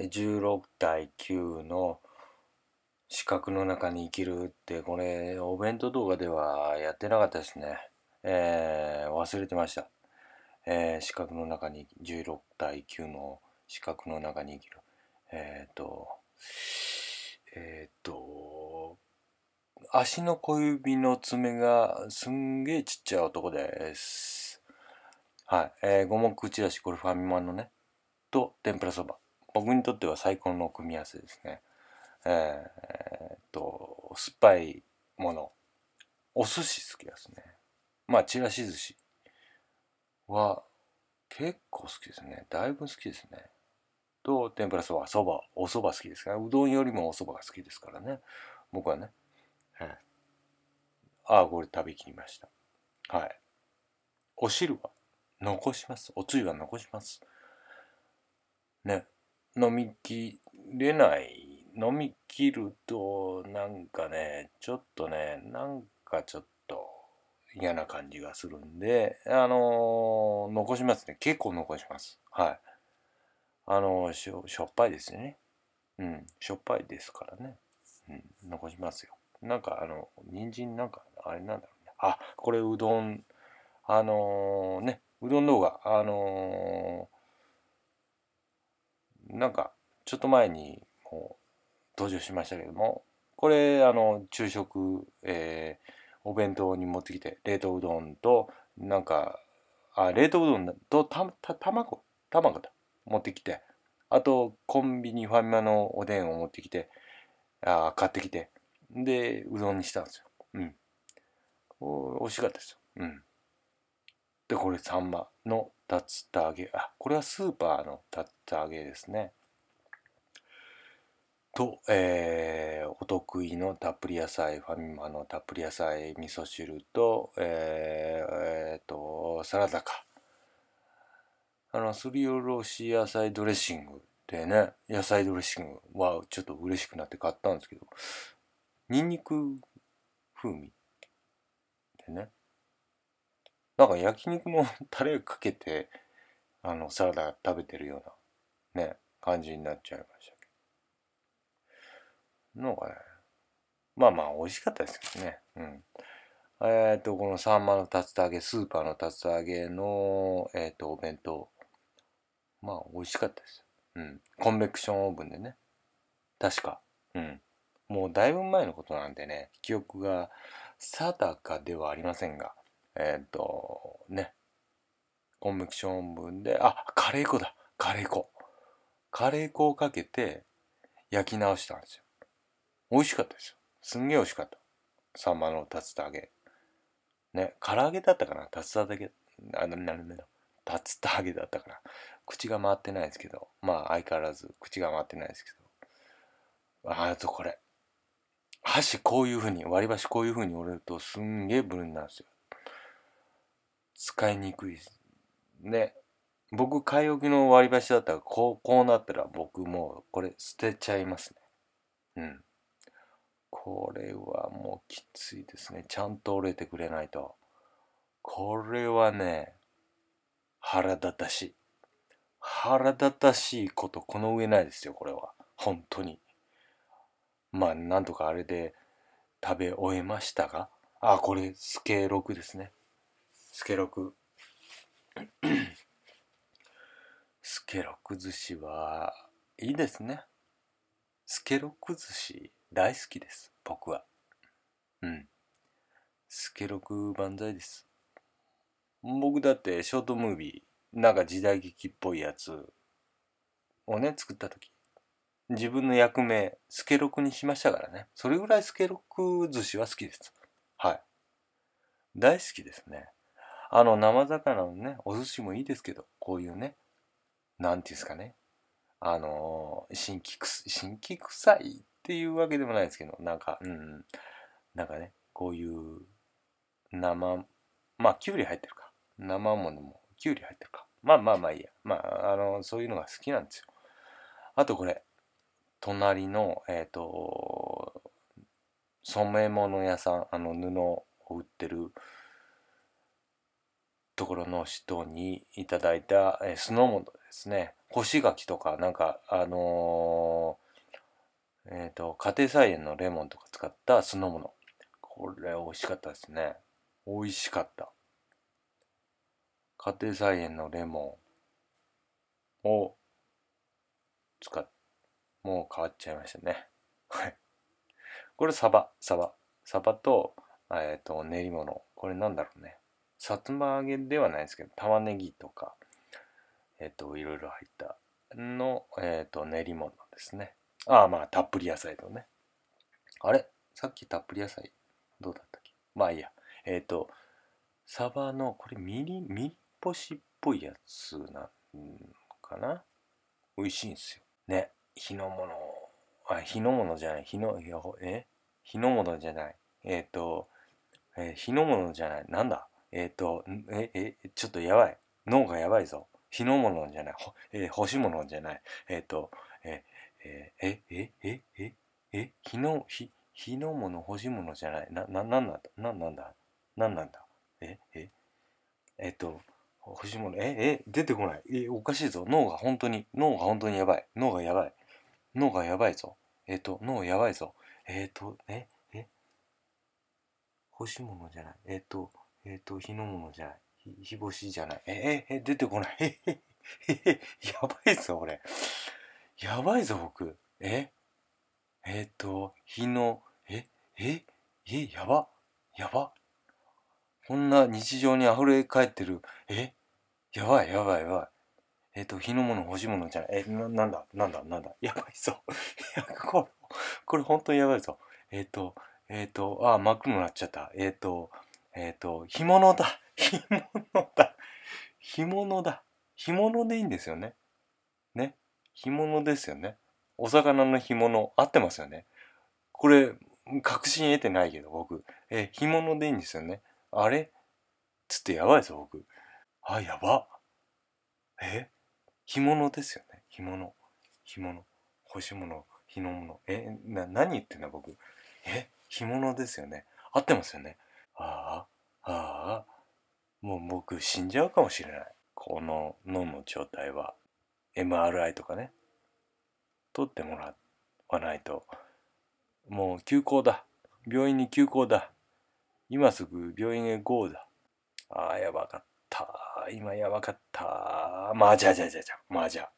16対9の四角の中に生きるってこれお弁当動画ではやってなかったですね、えー、忘れてました、えー、四角の中に16対9の四角の中に生きるえっ、ー、とえっ、ー、と足の小指の爪がすんげえちっちゃい男ですはい、えー、五目口出しこれファミマのねと天ぷらそば僕にとっては最高の組み合わせですね。えー、っと、酸っぱいもの。お寿司好きですね。まあ、ちらし寿司は結構好きですね。だいぶ好きですね。と、天ぷらそば、そば、おそば好きですから、うどんよりもおそばが好きですからね。僕はね。はい、ああ、これ食べきりました。はい。お汁は残します。おつゆは残します。ね。飲みきれない飲みきるとなんかねちょっとねなんかちょっと嫌な感じがするんであのー、残しますね結構残しますはいあのー、しょしょっぱいですねうんしょっぱいですからね、うん、残しますよなんかあの人参なんかあれなんだろうねあこれうどんあのー、ねうどん動画あのーなんかちょっと前にもう登場しましたけどもこれあの昼食、えー、お弁当に持ってきて冷凍うどんとなんかあ冷凍うどんとたた卵卵だ持ってきてあとコンビニファミマのおでんを持ってきてあ買ってきてでうどんにしたんですようんお美味しかったですようんでこれサンマの竜田揚げ。あ、これはスーパーの竜田揚げですね。と、えー、お得意のたっぷり野菜、ファミマのたっぷり野菜、味噌汁と、えー、えー、と、サラダか。あの、すりおろし野菜ドレッシングでね、野菜ドレッシングはちょっと嬉しくなって買ったんですけど、にんにく風味でね、なんか焼肉も タレかけて、あの、サラダ食べてるような、ね、感じになっちゃいましたけど。なんかね、まあまあ、美味しかったですけどね。うん。えっ、ー、と、このサンマの竜田揚げ、スーパーの竜田揚げの、えっ、ー、と、お弁当。まあ、美味しかったです。うん。コンベクションオーブンでね。確か。うん。もうだいぶ前のことなんでね、記憶が定かではありませんが、えっ、ー、と、ね、コンビクション分で、あ、カレー粉だ、カレー粉。カレー粉をかけて焼き直したんですよ。美味しかったですよ。すんげえ美味しかった。サンマの竜田揚げ。ね、唐揚げだったかな竜田揚げ、あの、なるほど。竜田揚げだったかな口が回ってないですけど、まあ相変わらず口が回ってないですけど。あとこれ。箸こういう風に、割り箸こういう風に折れるとすんげえブルになるんですよ。使いにくいです。ね。僕、買い置きの割り箸だったら、こう、こうなったら僕もうこれ捨てちゃいますね。うん。これはもうきついですね。ちゃんと折れてくれないと。これはね、腹立たしい。腹立たしいことこの上ないですよ、これは。本当に。まあ、なんとかあれで食べ終えましたが、あ、これ、スケ6ですね。スケロクスケロク寿司はいいですねスケロク寿司大好きです僕はうんスケロク万歳です僕だってショートムービーなんか時代劇っぽいやつをね作った時自分の役名スケロクにしましたからねそれぐらいスケロク寿司は好きですはい大好きですねあの、生魚のね、お寿司もいいですけど、こういうね、なんていうんですかね、あのー、新規新規臭いっていうわけでもないですけど、なんか、うん、なんかね、こういう生、まあ、きゅうり入ってるか。生ものも、きゅうり入ってるか。まあまあまあいいや。まあ、あのー、そういうのが好きなんですよ。あとこれ、隣の、えっ、ー、と、染め物屋さん、あの、布を売ってる、ところの人にいただいた、えー、酢の物ですね干し柿とかなんかあのー、えっ、ー、と家庭菜園のレモンとか使った酢の物これ美味しかったですね美味しかった家庭菜園のレモンを使っもう変わっちゃいましたねはい これサバサバサバと,、えっ、ー、と練り物これなんだろうねさつま揚げではないですけど玉ねぎとかえっ、ー、といろいろ入ったの、えっ、ー、と練り物ですねああまあたっぷり野菜とねあれさっきたっぷり野菜どうだったっけまあいいやえっ、ー、とサバのこれみり、みっぽしっぽいやつなのかな美味しいんですよね火の物あ火の物じゃない火のえ火の物じゃないえっ、ー、と、えー、火の物じゃないなんだえっ、ー、と、え、え、ちょっとやばい。脳がやばいぞ。火の物じゃない。ほえー、干し物じゃない。えっ、ー、と、え、え、え、え、え、え、え、火の、火、火の物、の、干し物じゃない。な、な、なんなんなんだ、なんなんだ。え、え、えっ、と、干し物、え、え、出てこない。え、おかしいぞ。脳が本当に、脳が本当にやばい。脳がやばい。脳がやばいぞ。えっ、と、脳やばいぞ。えっ、と、え、え、干し物じゃない。えっ、と、えっ、ー、と、日の物じゃない。日干しじゃない。ええ、え出てこない。えやばいぞ、俺。やばいぞ、僕。ええっ、ー、と、日の、えええやば。やば。こんな日常に溢れ返ってる。えやばい、やばい、やばい。えっ、と、日の物、欲しいものじゃない。えな、なんだ、なんだ、なんだ。やばいぞ。これ、これ本当にやばいぞ。えっ、と、えっ、と、あ、真っ黒になっちゃった。えっ、と、えっ、ー、と、干物だ。干物だ。干物だ。干物でいいんですよね。ね。干物ですよね。お魚の干物、合ってますよね。これ、確信得てないけど、僕。え、干物でいいんですよね。あれちょっとやばいぞ、僕。あ、やば。え干物ですよね。干物。干物。干し物。干物。え、な、何言ってんだ、僕。え、干物ですよね。合ってますよね。ああ、ああ、もう僕死んじゃうかもしれない。この脳の状態は、MRI とかね、取ってもらわないと、もう休校だ。病院に休校だ。今すぐ病院へこうだ。ああ、やばかった。今やばかった。まあじゃあじゃあじゃあじゃあ。まあじゃあ。